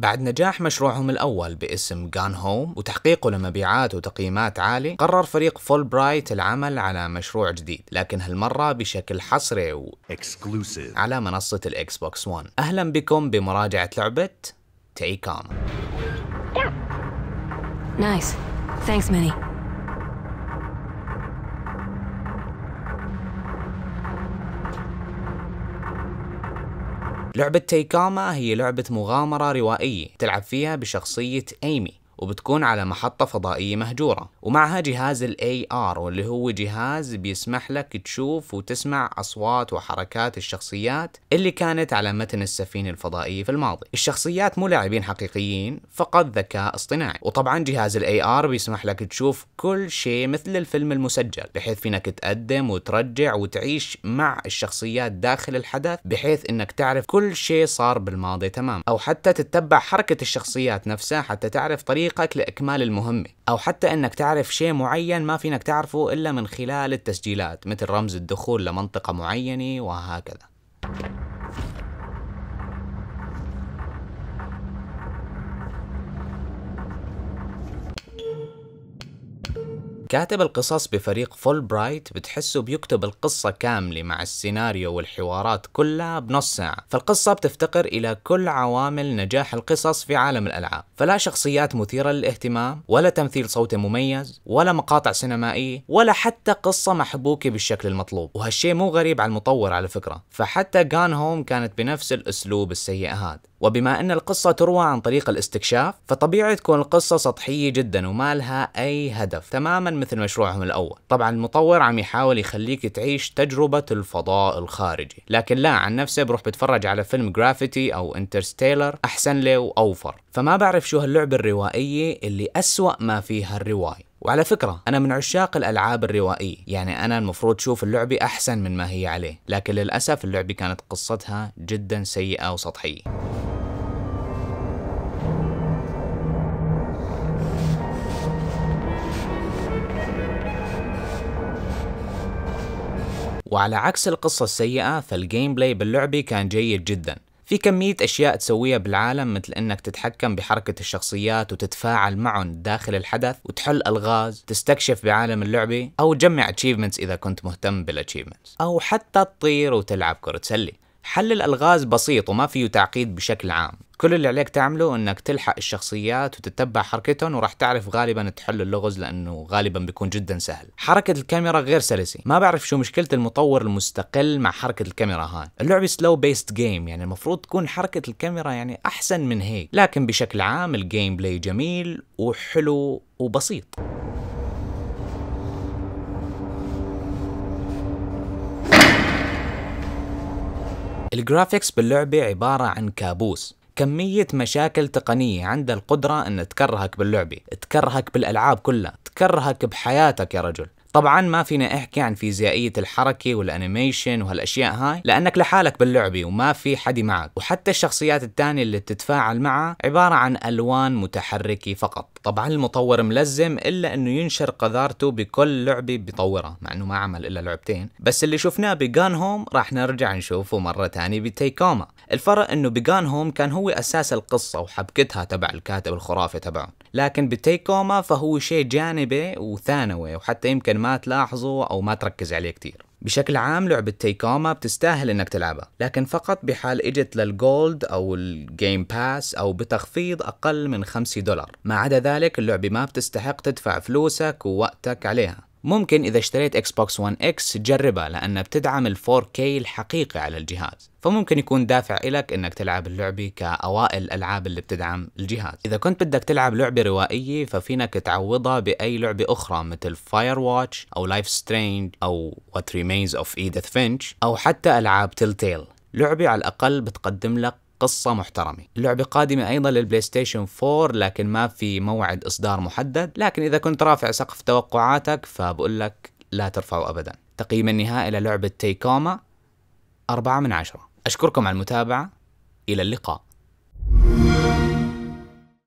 بعد نجاح مشروعهم الأول باسم جان Home وتحقيقه لمبيعات وتقييمات عالية قرر فريق فول برايت العمل على مشروع جديد لكن هالمرة بشكل حصري و Exclusive. على منصة الإكس بوكس 1 أهلا بكم بمراجعة لعبة Take تيكام Nice, thanks Minnie لعبة تيكاما هي لعبة مغامرة روائية تلعب فيها بشخصية ايمي وبتكون على محطة فضائية مهجورة ومعها جهاز الاي ار واللي هو جهاز بيسمح لك تشوف وتسمع اصوات وحركات الشخصيات اللي كانت على متن السفينه الفضائيه في الماضي الشخصيات مو لاعبين حقيقيين فقط ذكاء اصطناعي وطبعا جهاز الاي ار بيسمح لك تشوف كل شيء مثل الفيلم المسجل بحيث فينك تقدم وترجع وتعيش مع الشخصيات داخل الحدث بحيث انك تعرف كل شيء صار بالماضي تمام او حتى تتبع حركه الشخصيات نفسها حتى تعرف طريقك لاكمال المهمه او حتى انك تعرف تعرف شيء معين ما فينك تعرفه إلا من خلال التسجيلات مثل رمز الدخول لمنطقة معينة وهكذا كاتب القصص بفريق فول برايت بتحسه بيكتب القصة كاملة مع السيناريو والحوارات كلها بنص ساعة فالقصة بتفتقر إلى كل عوامل نجاح القصص في عالم الألعاب فلا شخصيات مثيرة للاهتمام ولا تمثيل صوتي مميز ولا مقاطع سينمائية ولا حتى قصة محبوكة بالشكل المطلوب وهالشيء مو غريب على المطور على فكرة فحتى جان هوم كانت بنفس الأسلوب السيء هذا وبما أن القصة تروى عن طريق الاستكشاف فطبيعي تكون القصة سطحية جدا وما لها أي هدف تماما مثل مشروعهم الأول طبعا المطور عم يحاول يخليك تعيش تجربة الفضاء الخارجي لكن لا عن نفسه بروح بتفرج على فيلم جرافيتي أو انترستيلر أحسن له وأوفر فما بعرف شو هاللعبة الروائية اللي أسوأ ما فيها الرواية وعلى فكرة أنا من عشاق الألعاب الروائية يعني أنا المفروض شوف اللعبة أحسن من ما هي عليه لكن للأسف اللعبة كانت قصتها جدا سيئة وسطحية وعلى عكس القصة السيئة فالجيم بلاي باللعبة كان جيد جدا في كمية أشياء تسويها بالعالم مثل إنك تتحكم بحركة الشخصيات وتتفاعل معهم داخل الحدث وتحل ألغاز تستكشف بعالم اللعبة أو تجمع achievements إذا كنت مهتم بالاتشيفمنتس أو حتى تطير وتلعب كرة سلة حل الألغاز بسيط وما فيه تعقيد بشكل عام كل اللي عليك تعمله انك تلحق الشخصيات وتتبع حركتهم وراح تعرف غالبا تحل اللغز لانه غالبا بيكون جدا سهل حركة الكاميرا غير سلسة ما بعرف شو مشكلة المطور المستقل مع حركة الكاميرا هاي اللعبة سلو بيست جيم يعني المفروض تكون حركة الكاميرا يعني احسن من هيك لكن بشكل عام الجيم بلاي جميل وحلو وبسيط الجرافيكس باللعبة عبارة عن كابوس كمية مشاكل تقنية عند القدرة أن تكرهك باللعبة تكرهك بالألعاب كلها تكرهك بحياتك يا رجل طبعا ما فينا احكي عن فيزيائيه الحركه والانيميشن وهالاشياء هاي لانك لحالك باللعبه وما في حد معك وحتى الشخصيات الثانيه اللي بتتفاعل معها عباره عن الوان متحركه فقط طبعا المطور ملزم الا انه ينشر قذارته بكل لعبه بيطورها مع انه ما عمل الا لعبتين بس اللي شفناه بجان هوم راح نرجع نشوفه مره ثانيه بتيكوما الفرق انه بجان هوم كان هو اساس القصه وحبكتها تبع الكاتب الخرافي تبعه لكن بتيكوما فهو شيء جانبي وثانوي وحتى يمكن ما تلاحظه أو ما تركز عليه كتير بشكل عام لعبة تيكوما بتستاهل انك تلعبها لكن فقط بحال اجت للجولد او الجيم باس او بتخفيض اقل من 5 دولار ما عدا ذلك اللعبة ما بتستحق تدفع فلوسك ووقتك عليها ممكن إذا اشتريت إكس بوكس 1 إكس تجربها لأنها بتدعم ال 4K الحقيقي على الجهاز فممكن يكون دافع إلك إنك تلعب اللعبة كأوائل الألعاب اللي بتدعم الجهاز إذا كنت بدك تلعب لعبة روائية ففينك تعوضها بأي لعبة أخرى مثل فاير واتش أو لايف سترينج أو وات ريمينز أوف إيديث فينش أو حتى ألعاب تيل تيل لعبة على الأقل بتقدم لك قصة محترمة اللعبة قادمة أيضا للبلاي ستيشن 4 لكن ما في موعد إصدار محدد لكن إذا كنت رافع سقف توقعاتك فبقول لك لا ترفعه أبدا تقييم النهائي للعبة تيكوما 4 من 10 أشكركم على المتابعة إلى اللقاء